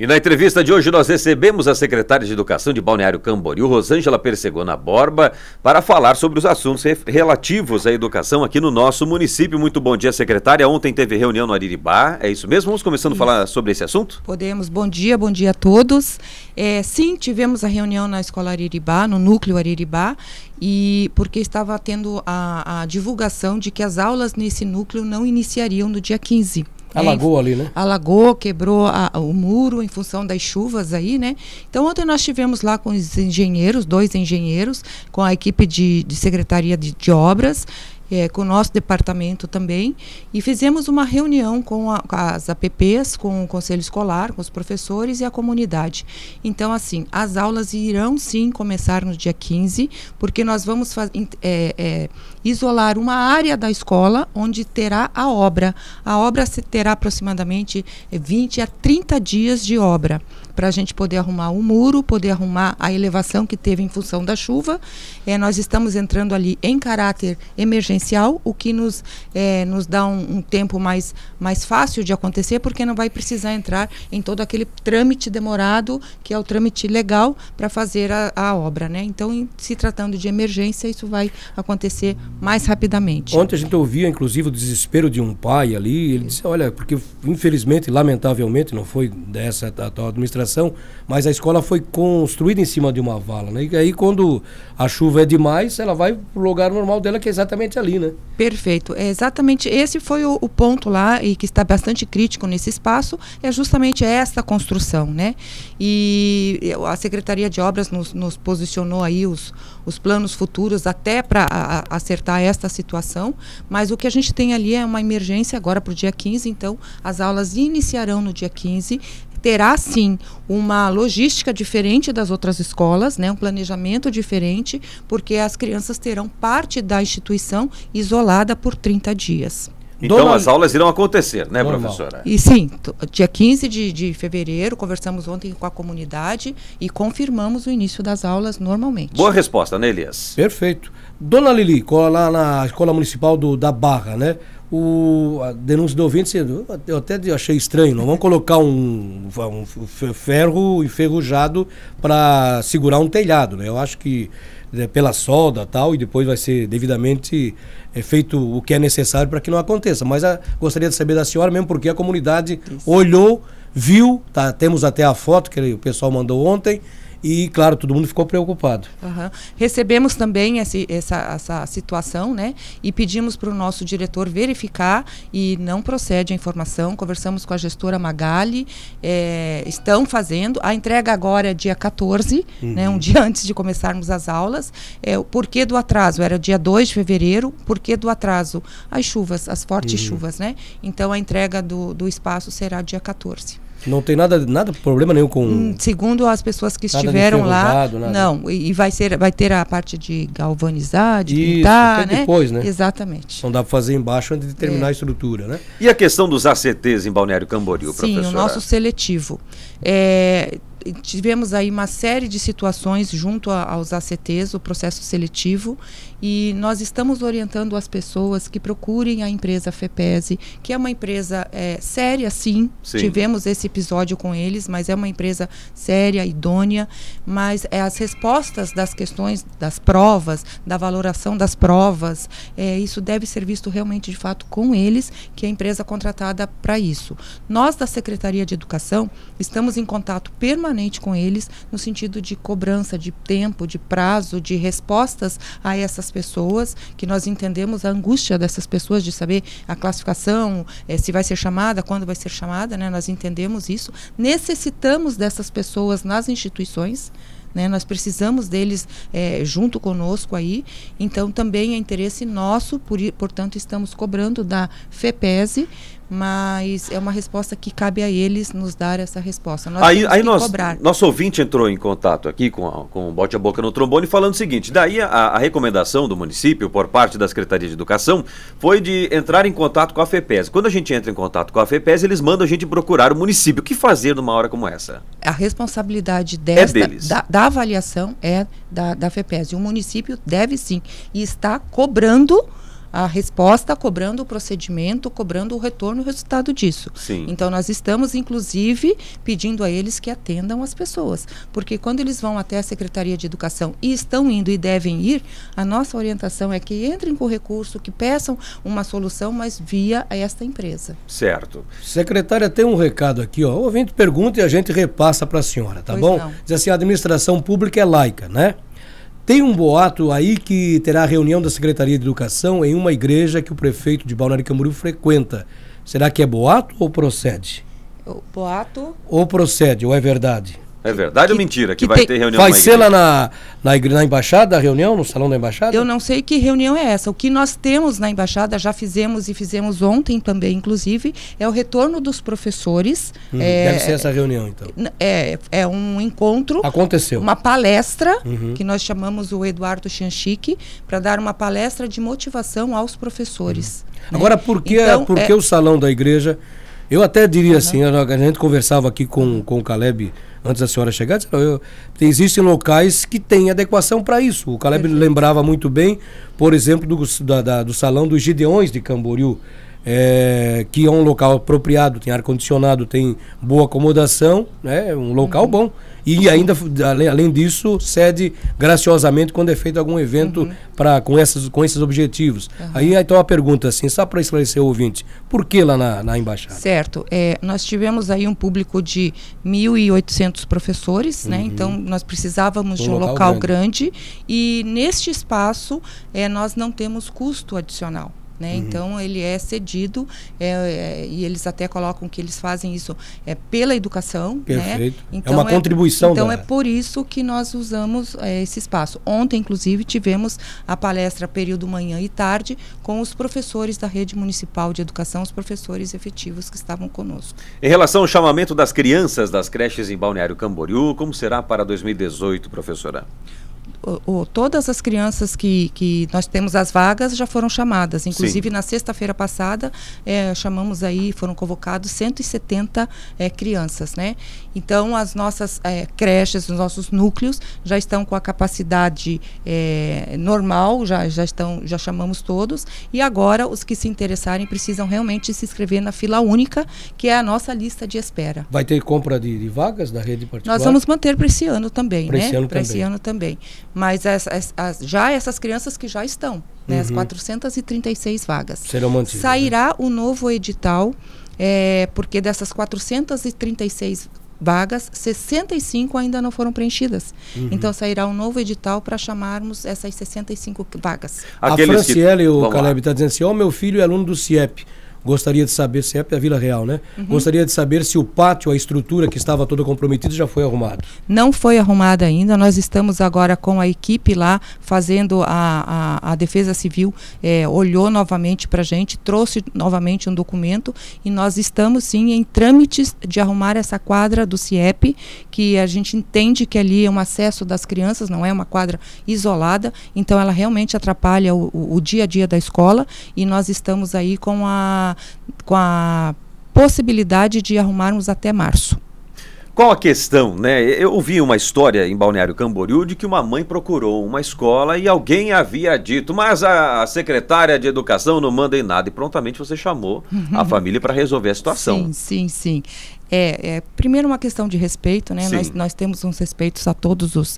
E na entrevista de hoje nós recebemos a secretária de Educação de Balneário Camboriú, Rosângela Persegona Borba, para falar sobre os assuntos relativos à educação aqui no nosso município. Muito bom dia, secretária. Ontem teve reunião no Ariribá, é isso mesmo? Vamos começando isso. a falar sobre esse assunto? Podemos. Bom dia, bom dia a todos. É, sim, tivemos a reunião na Escola Ariribá, no Núcleo Ariribá, e porque estava tendo a, a divulgação de que as aulas nesse núcleo não iniciariam no dia 15. É alagou é, ali, né? Alagou, quebrou a, o muro em função das chuvas aí, né? Então, ontem nós tivemos lá com os engenheiros, dois engenheiros, com a equipe de, de Secretaria de, de Obras, é, com o nosso departamento também, e fizemos uma reunião com, a, com, as APPs, com o conselho escolar, com os professores e a comunidade. Então, assim, as aulas irão sim começar no dia 15, porque nós vamos é, é, isolar uma área da escola onde terá a obra. A obra terá aproximadamente 20 é, a 30 dias de obra para a gente poder arrumar o muro, poder arrumar a elevação que teve em função da chuva. É, nós estamos entrando ali em caráter emergencial, o que nos, é, nos dá um, um, tempo mais, mais fácil de acontecer, porque não vai precisar entrar em todo aquele trâmite demorado, que é o trâmite legal para fazer a, a obra. Né? Então, em, se tratando de emergência, isso vai acontecer mais rapidamente. Ontem a gente ouvia, inclusive, o desespero de um pai ali, ele disse, olha, porque infelizmente, lamentavelmente, não foi dessa atual administração, mas a escola foi construída em cima de uma vala, né? E aí quando a chuva é demais, ela vai para o lugar normal dela, que é exatamente ali, né? Perfeito. É exatamente esse foi o, o, ponto lá e que está bastante crítico nesse espaço, é justamente essa construção, né? E a Secretaria de Obras nos, nos posicionou aí os, os planos futuros até para acertar esta situação, mas o que a gente tem ali é uma emergência agora para o dia 15, então as aulas iniciarão no dia 15, terá sim uma logística diferente das outras escolas, né, um planejamento diferente, porque as crianças terão parte da instituição isolada por 30 dias. Então Dona... as aulas irão acontecer, né, Normal. professora? E sim, dia 15 de, de fevereiro, conversamos ontem com a comunidade e confirmamos o início das aulas normalmente. Boa resposta, né, Elias? Perfeito. Dona Lili, lá na Escola Municipal do, da Barra, né? o, a denúncia do ouvinte, eu até achei estranho, não vamos colocar um, um ferro enferrujado para segurar um telhado, né? Eu acho que é, pela solda tal, e depois vai ser devidamente é, feito o que é necessário para que não aconteça. Mas a, ah, gostaria de saber da senhora mesmo, porque a comunidade Isso. olhou, viu, tá, temos até a foto que o pessoal mandou ontem, e, claro, todo mundo ficou preocupado. Uhum. Recebemos também essa, essa situação, né? E pedimos para o nosso diretor verificar e não procede a informação. Conversamos com a gestora Magali, é, estão fazendo. A entrega agora é dia 14, uhum. né? um uhum. dia antes de começarmos as aulas. É, o porquê do atraso? Era dia 2 de fevereiro. Porquê do atraso? As chuvas, as fortes uhum. chuvas, né? Então a entrega do, do espaço será dia 14. Não tem nada, nada problema nenhum com. Hum, segundo as pessoas que estiveram lá, nada. não. E vai ser, vai ter a parte de galvanizar, de Isso, pintar, né? Depois, né? Exatamente. Não dá para fazer embaixo antes de terminar é. a estrutura, né? E a questão dos ACTs em Balneário Camboriú, Sim, professora? Sim, o nosso seletivo. É, tivemos aí uma série de situações junto a, aos ACTs, o processo seletivo, e nós estamos orientando as pessoas que procurem a empresa FEPESE, que é uma empresa é, séria, sim. sim. Tivemos esse episódio com eles, mas é uma empresa séria, idônea. Mas é, as respostas das questões das provas, da valoração das provas, é, isso deve ser visto realmente de fato com eles, que é a empresa é contratada para isso. Nós, da Secretaria de Educação, estamos em contato permanente permanente com eles no sentido de cobrança de tempo, de prazo, de respostas a essas pessoas, que nós entendemos a angústia dessas pessoas de saber a classificação, é, se vai ser chamada, quando vai ser chamada, né? nós entendemos isso. Necessitamos dessas pessoas nas instituições. Né, nós precisamos deles é, junto conosco aí, então também é interesse nosso, por, portanto estamos cobrando da FEPESE mas é uma resposta que cabe a eles nos dar essa resposta. Nós aí aí nós, cobrar. nosso ouvinte entrou em contato aqui com, a, com o Bote a Boca no Trombone falando o seguinte: daí a, a, recomendação do município, por parte da Secretaria de Educação, foi de entrar em contato com a FEPES. Quando a gente entra em contato com a FEPES, eles mandam a gente procurar o município. O que fazer numa hora como essa? A responsabilidade é desta, é da, da, avaliação é da, da FEPES. E o município deve sim, e está cobrando a resposta cobrando o procedimento, cobrando o retorno e o resultado disso. Sim. Então nós estamos inclusive pedindo a eles que atendam as pessoas, porque quando eles vão até a Secretaria de Educação e estão indo e devem ir, a nossa orientação é que entrem com recurso, que peçam uma solução, mas via esta empresa. Certo. Secretária, tem um recado aqui, ó. O ouvinte pergunta e a gente repassa para a senhora, tá pois bom? Não. Diz assim, a administração pública é laica, né? Tem um boato aí que terá reunião da Secretaria de Educação em uma igreja que o prefeito de Balneário Camboriú frequenta. Será que é boato ou procede? O boato. Ou procede, ou é verdade? É verdade que, ou mentira que, que vai tem, ter reunião Vai ser lá na, na, na embaixada, a reunião, no salão da embaixada? Eu não sei que reunião é essa. O que nós temos na embaixada, já fizemos e fizemos ontem também, inclusive, é o retorno dos professores. Uhum. É, deve ser essa reunião, então. É, é um encontro. Aconteceu. Uma palestra, uhum. que nós chamamos o Eduardo Chanchique, para dar uma palestra de motivação aos professores. Uhum. Né? Agora, por que, então, por é que é... o salão da igreja? Eu até diria assim, a gente conversava aqui com, com o Caleb antes da senhora chegar, eu, existem locais que têm adequação para isso. O Caleb Perfeito. lembrava muito bem, por exemplo, do, da, da, do salão dos Gideões de Camboriú é, que é um local apropriado, tem ar-condicionado, tem boa acomodação, né? É um local uhum. bom. E ainda, além, além disso, cede graciosamente quando é feito algum evento uhum. Pra, com, essas, com esses objetivos. Uhum. Aí então a pergunta, assim, só para esclarecer o ouvinte, por que lá na, na embaixada? Certo. É, nós tivemos aí um público de 1.800 professores, né? uhum. né? Então nós precisávamos um de um local, local grande. grande. e neste espaço é, nós não temos custo adicional. Né? Uhum. Então ele é cedido é, é, e eles até colocam que eles fazem isso é pela educação. Né? Perfeito. Né? Então, é uma é, contribuição. Então é por isso que nós usamos é, esse espaço. Ontem, inclusive, tivemos a palestra período manhã e tarde com os professores da rede municipal de educação, os professores efetivos que estavam conosco. Em relação ao chamamento das crianças das creches em Balneário Camboriú, como será para 2018, professora? o, todas as crianças que, que nós temos as vagas já foram chamadas. Inclusive, Sim. na sexta-feira passada, é, chamamos aí, foram convocados 170 é, crianças, né? Então, as nossas é, creches, os nossos núcleos já estão com a capacidade é, normal, já, já, estão, já chamamos todos. E agora, os que se interessarem precisam realmente se inscrever na fila única, que é a nossa lista de espera. Vai ter compra de, de vagas da rede particular? Nós vamos manter para esse ano também, né? Para esse né? ano também mas as, as, as, já essas crianças que já estão, né, uhum. as 436 vagas. Serão mantidas. Né? Sairá né? o novo edital, é, porque dessas 436 vagas, 65 ainda não foram preenchidas. Uhum. Então sairá um novo edital para chamarmos essas 65 vagas. Aqueles a Franciele, que... o Vamos Caleb está dizendo assim, ó, oh, meu filho é aluno do CIEP. Gostaria de saber, se é a Vila Real, né? Uhum. Gostaria de saber se o pátio, a estrutura que estava toda comprometida já foi arrumado. Não foi arrumada ainda, nós estamos agora com a equipe lá fazendo a, a, a Defesa Civil, é, olhou novamente para a gente, trouxe novamente um documento e nós estamos sim em trâmites de arrumar essa quadra do CIEP, que a gente entende que ali é um acesso das crianças, não é uma quadra isolada, então ela realmente atrapalha o, o, o dia a dia da escola e nós estamos aí com a, com a possibilidade de arrumarmos até março. Qual a questão, né? Eu ouvi uma história em Balneário Camboriú de que uma mãe procurou uma escola e alguém havia dito, mas a secretária de educação não manda em nada. E prontamente você chamou a uhum. família para resolver a situação. Sim, sim, sim. É, é, primeiro uma questão de respeito, né? Nós, nós temos uns respeitos a todos os,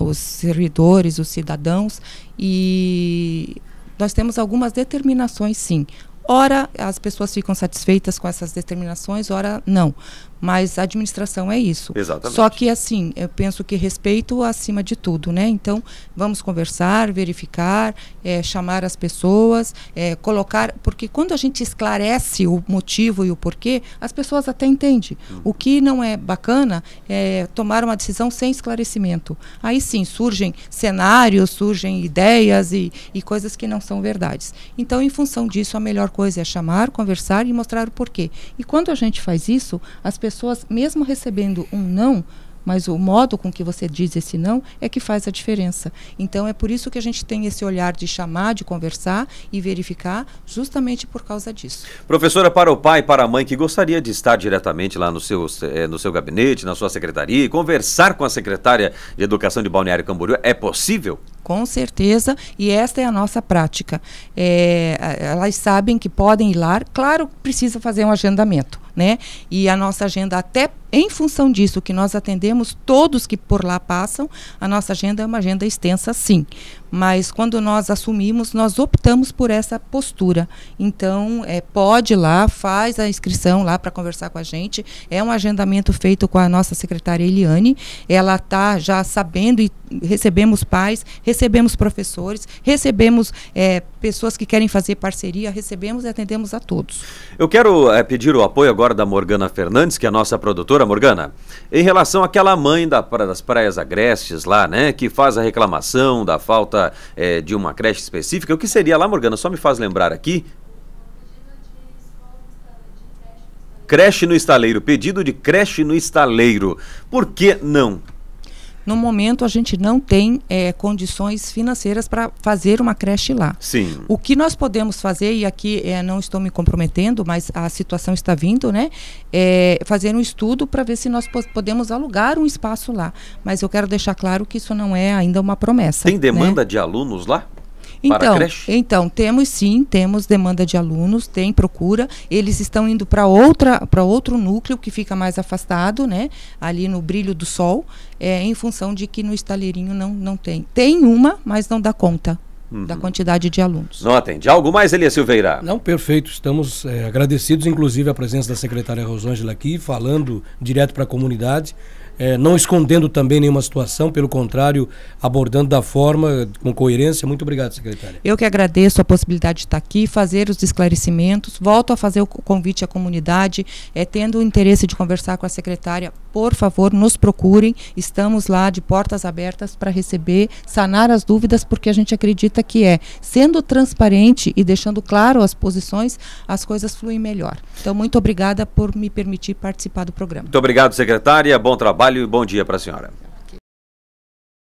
os servidores, os cidadãos e nós temos algumas determinações, sim. Ora, as pessoas ficam satisfeitas com essas determinações, ora, não. Mas administração é isso. Exatamente. Só que assim, eu penso que respeito acima de tudo, né? Então, vamos conversar, verificar, é, chamar as pessoas, é, colocar, porque quando a gente esclarece o motivo e o porquê, as pessoas até entendem. Hum. O que não é bacana é tomar uma decisão sem esclarecimento. Aí sim, surgem cenários, surgem ideias e, e coisas que não são verdades. Então, em função disso, a melhor coisa é chamar, conversar e mostrar o porquê. E quando a gente faz isso, as pessoas pessoas, mesmo recebendo um não, mas o modo com que você diz esse não é que faz a diferença. Então é por isso que a gente tem esse olhar de chamar, de conversar e verificar, justamente por causa disso. Professora, para o pai, para a mãe que gostaria de estar diretamente lá no seu, eh, no seu gabinete, na sua secretaria, e conversar com a secretária de Educação de Balneário Camboriú, é possível? Com certeza, e esta é a nossa prática. É, elas sabem que podem ir lá, claro, precisa fazer um agendamento né? E a nossa agenda até em função disso que nós atendemos todos que por lá passam, a nossa agenda é uma agenda extensa, sim. Mas quando nós assumimos, nós optamos por essa postura. Então, é, pode ir lá, faz a inscrição lá para conversar com a gente. É um agendamento feito com a nossa secretária Eliane. Ela está já sabendo e recebemos pais, recebemos professores, recebemos é, pessoas que querem fazer parceria, recebemos e atendemos a todos. Eu quero é, pedir o apoio agora da Morgana Fernandes, que é a nossa produtora Doutora Morgana, em relação àquela mãe da, das praias agrestes lá, né, que faz a reclamação da falta é, de uma creche específica, o que seria lá, Morgana? Só me faz lembrar aqui. Creche no estaleiro, pedido de creche no estaleiro. Por que não? No momento, a gente não tem é, condições financeiras para fazer uma creche lá. Sim. O que nós podemos fazer, e aqui é, não estou me comprometendo, mas a situação está vindo, né? É, fazer um estudo para ver se nós podemos alugar um espaço lá. Mas eu quero deixar claro que isso não é ainda uma promessa. Tem demanda né? de alunos lá? Então, então, temos sim, temos demanda de alunos, tem procura. Eles estão indo para outra para outro núcleo que fica mais afastado, né? Ali no brilho do sol, é, em função de que no estaleirinho não, não tem. Tem uma, mas não dá conta. Uhum. da quantidade de alunos. Notem. De Algo mais, Elias Silveira? Não, perfeito. Estamos é, agradecidos, inclusive, à presença da secretária Rosângela aqui, falando direto para a comunidade é, não escondendo também nenhuma situação, pelo contrário, abordando da forma, com coerência. Muito obrigado, secretária. Eu que agradeço a possibilidade de estar aqui, fazer os esclarecimentos, volto a fazer o convite à comunidade, é, tendo o interesse de conversar com a secretária por favor, nos procurem. Estamos lá de portas abertas para receber, sanar as dúvidas, porque a gente acredita que é sendo transparente e deixando claro as posições, as coisas fluem melhor. Então, muito obrigada por me permitir participar do programa. Muito obrigado, secretária. Bom trabalho e bom dia para a senhora.